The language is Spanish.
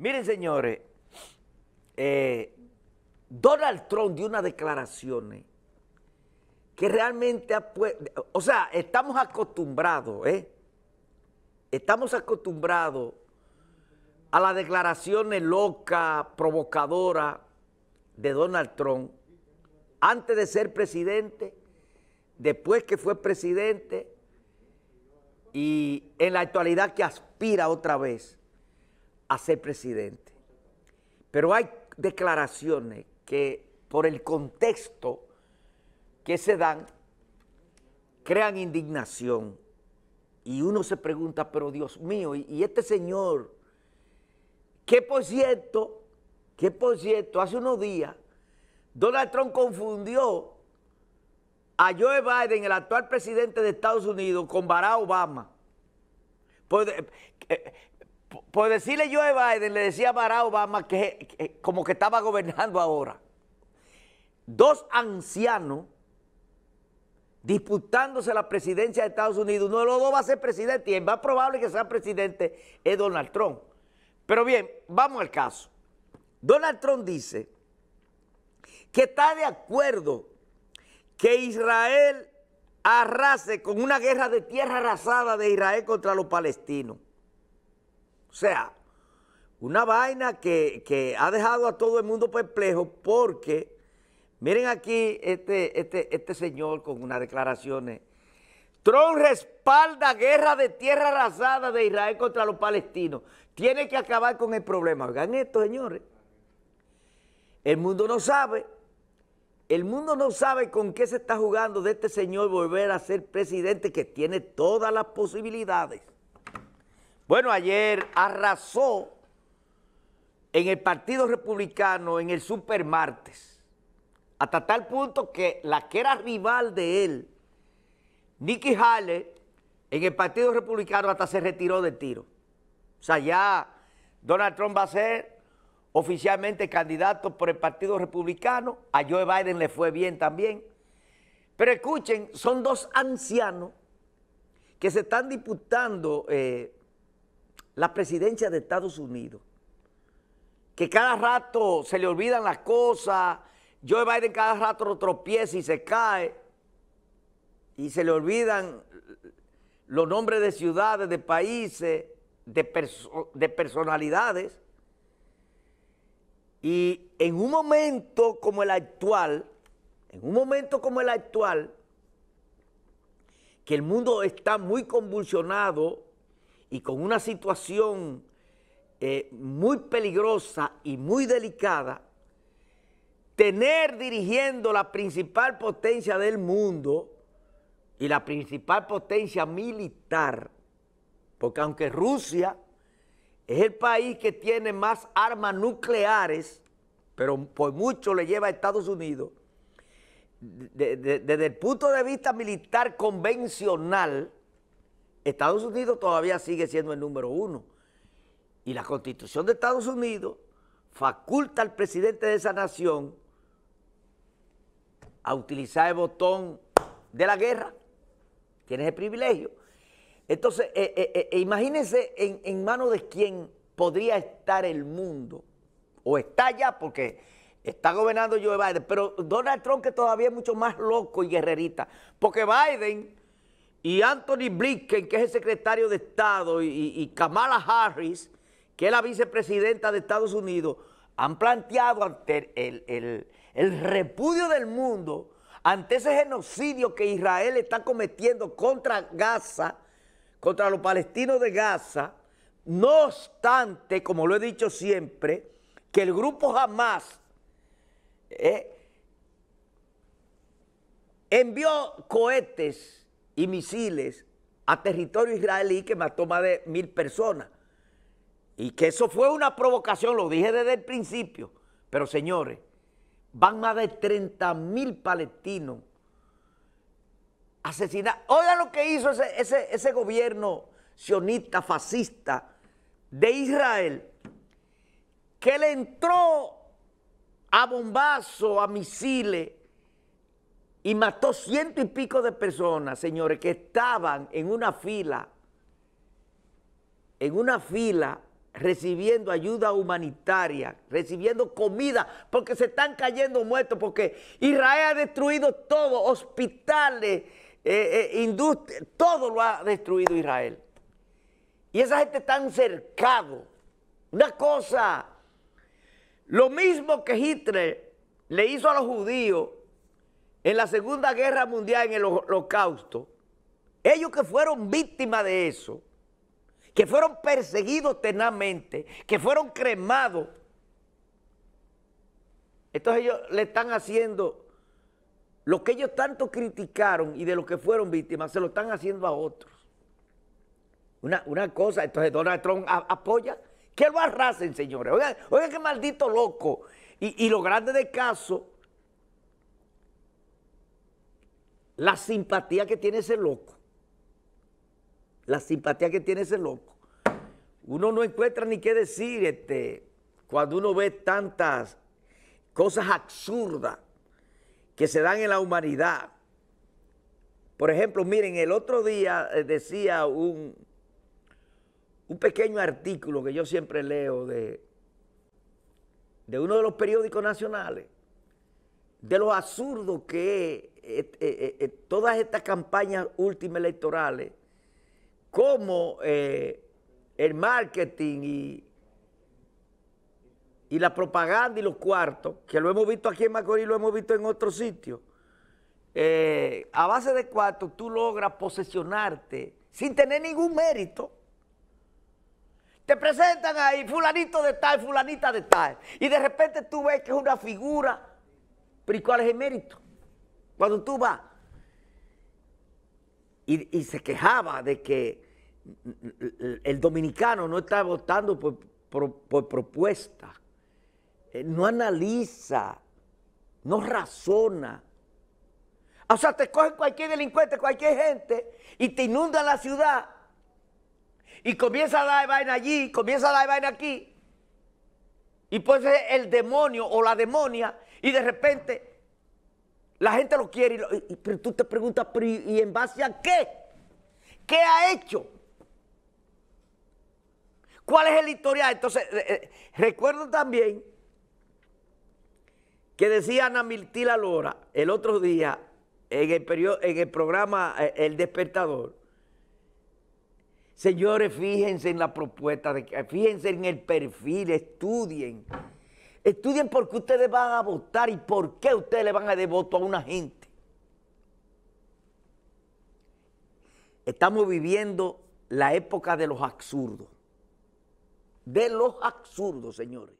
Miren, señores, eh, Donald Trump dio unas declaraciones que realmente, o sea, estamos acostumbrados, ¿eh? Estamos acostumbrados a las declaraciones locas, provocadoras de Donald Trump antes de ser presidente, después que fue presidente y en la actualidad que aspira otra vez a ser presidente. Pero hay declaraciones que por el contexto que se dan, crean indignación. Y uno se pregunta, pero Dios mío, y, este señor, qué por cierto, que por cierto, hace unos días, Donald Trump confundió a Joe Biden, el actual presidente de Estados Unidos, con Barack Obama. Pues, eh, eh, por decirle yo a Biden, le decía a Barack Obama que, como que estaba gobernando ahora. Dos ancianos disputándose la presidencia de Estados Unidos. Uno de los dos va a ser presidente y el más probable que sea presidente es Donald Trump. Pero bien, vamos al caso. Donald Trump dice que está de acuerdo que Israel arrase con una guerra de tierra arrasada de Israel contra los palestinos. O sea, una vaina que, ha dejado a todo el mundo perplejo porque, miren aquí este, este, este señor con unas declaraciones. Trump respalda guerra de tierra arrasada de Israel contra los palestinos. Tiene que acabar con el problema. Oigan esto, señores. El mundo no sabe. El mundo no sabe con qué se está jugando de este señor volver a ser presidente que tiene todas las posibilidades. Bueno, ayer arrasó en el Partido Republicano en el Supermartes, hasta tal punto que la que era rival de él, Nikki Haley, en el Partido Republicano hasta se retiró de tiro. O sea, ya Donald Trump va a ser oficialmente candidato por el Partido Republicano, a Joe Biden le fue bien también. Pero escuchen, son dos ancianos que se están disputando eh, la presidencia de Estados Unidos, que cada rato se le olvidan las cosas, Joe Biden cada rato lo tropieza y se cae, y se le olvidan los nombres de ciudades, de países, de, de personalidades, y en un momento como el actual, en un momento como el actual, que el mundo está muy convulsionado y con una situación eh, muy peligrosa y muy delicada, tener dirigiendo la principal potencia del mundo y la principal potencia militar, porque aunque Rusia es el país que tiene más armas nucleares, pero por mucho le lleva a Estados Unidos, desde el punto de vista militar convencional, Estados Unidos todavía sigue siendo el número uno. Y la constitución de Estados Unidos faculta al presidente de esa nación a utilizar el botón de la guerra. Tienes el privilegio. Entonces, eh, eh, eh, imagínense en, manos de quién podría estar el mundo. O está ya porque está gobernando Joe Biden. Pero Donald Trump que todavía es mucho más loco y guerrerita. Porque Biden y Anthony Blinken, que es el secretario de Estado, y, Kamala Harris, que es la vicepresidenta de Estados Unidos, han planteado ante el, repudio del mundo ante ese genocidio que Israel está cometiendo contra Gaza, contra los palestinos de Gaza, no obstante, como lo he dicho siempre, que el grupo Hamas eh, envió cohetes y misiles a territorio israelí que mató más de mil personas. Y que eso fue una provocación, lo dije desde el principio. Pero señores, van más de 30 mil palestinos asesinados. oiga lo que hizo ese, ese, ese gobierno sionista, fascista de Israel, que le entró a bombazo, a misiles, y mató ciento y pico de personas, señores, que estaban en una fila, en una fila recibiendo ayuda humanitaria, recibiendo comida, porque se están cayendo muertos, porque Israel ha destruido todo, hospitales, eh, eh, industria, todo lo ha destruido Israel. Y esa gente está cercado. Una cosa, lo mismo que Hitler le hizo a los judíos en la Segunda Guerra Mundial, en el Holocausto, ellos que fueron víctimas de eso, que fueron perseguidos tenazmente, que fueron cremados, entonces ellos le están haciendo lo que ellos tanto criticaron y de lo que fueron víctimas, se lo están haciendo a otros. Una, cosa, entonces Donald Trump apoya que lo arrasen, señores. Oigan, qué maldito loco. Y, lo grande de caso la simpatía que tiene ese loco. La simpatía que tiene ese loco. Uno no encuentra ni qué decir este, cuando uno ve tantas cosas absurdas que se dan en la humanidad. Por ejemplo, miren, el otro día eh, decía un, un pequeño artículo que yo siempre leo de, de uno de los periódicos nacionales, de lo absurdo que es eh, eh, eh, todas estas campañas últimas electorales, como el marketing y, y la propaganda y los cuartos, que lo hemos visto aquí en Macorís, lo hemos visto en otros sitios, a base de cuartos tú logras posesionarte sin tener ningún mérito, te presentan ahí fulanito de tal, fulanita de tal, y de repente tú ves que es una figura pero ¿y cuál es el mérito? Cuando tú vas y, se quejaba de que el dominicano no está votando por, propuesta, eh, no analiza, no razona. O sea, te cogen cualquier delincuente, cualquier gente y te inundan la ciudad y comienza a dar vaina allí, comienza a dar vaina aquí y puede ser el demonio o la demonia y de repente la gente lo quiere. Y, pero tú te preguntas, y, en base a qué? ¿Qué ha hecho? ¿Cuál es el historial? Entonces, eh, eh, recuerdo también que decía Ana Mirtila Lora el otro día en el, periodo, en el programa eh, El Despertador, Señores, fíjense en la propuesta, fíjense en el perfil, estudien. Estudien por qué ustedes van a votar y por qué ustedes le van a dar voto a una gente. Estamos viviendo la época de los absurdos. De los absurdos, señores.